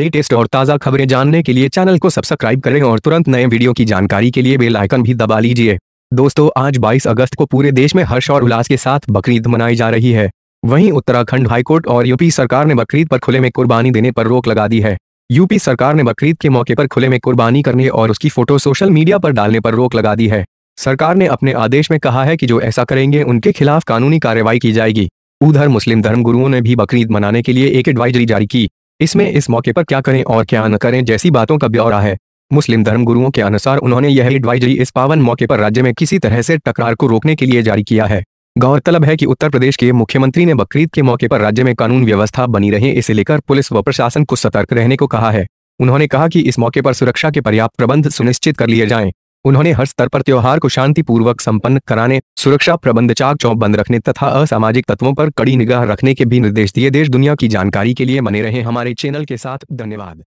Latest और ताज़ा खबरें जानने के लिए चैनल को सब्सक्राइब करें और तुरंत नए वीडियो की जानकारी के लिए बेल आइकन भी दबा लीजिए दोस्तों आज 22 अगस्त को पूरे देश में हर्ष और उल्लास के साथ बकरीद मनाई जा रही है वहीं उत्तराखंड हाईकोर्ट और यूपी सरकार ने बकरीद पर खुले में कुर्बानी देने पर रोक लगा दी है यूपी सरकार ने बकरीद के मौके पर खुले में कुर्बानी करने और उसकी फोटो सोशल मीडिया पर डालने पर रोक लगा दी है सरकार ने अपने आदेश में कहा है कि जो ऐसा करेंगे उनके खिलाफ कानूनी कार्रवाई की जाएगी उधर मुस्लिम धर्म गुरुओं ने भी बकरीद मनाने के लिए एक एडवाइजरी जारी की इसमें हम्म। इस मौके पर क्या करें और क्या न करें जैसी बातों का ब्यौरा है मुस्लिम धर्म गुरुओं के अनुसार उन्होंने यह एडवाइजरी इस पावन मौके पर राज्य में किसी तरह से टकरार को रोकने के लिए जारी किया है गौरतलब है कि उत्तर प्रदेश के मुख्यमंत्री ने बकरीद के मौके पर राज्य में कानून व्यवस्था बनी रहे इसे लेकर पुलिस व प्रशासन को सतर्क रहने को कहा है उन्होंने कहा कि इस मौके पर सुरक्षा के पर्याप्त प्रबंध सुनिश्चित कर लिए जाएं उन्होंने हर स्तर पर त्योहार को शांतिपूर्वक संपन्न कराने सुरक्षा प्रबंध चाक चौक बंद रखने तथा असामाजिक तत्वों पर कड़ी निगाह रखने के भी निर्देश दिए देश दुनिया की जानकारी के लिए बने रहे हमारे चैनल के साथ धन्यवाद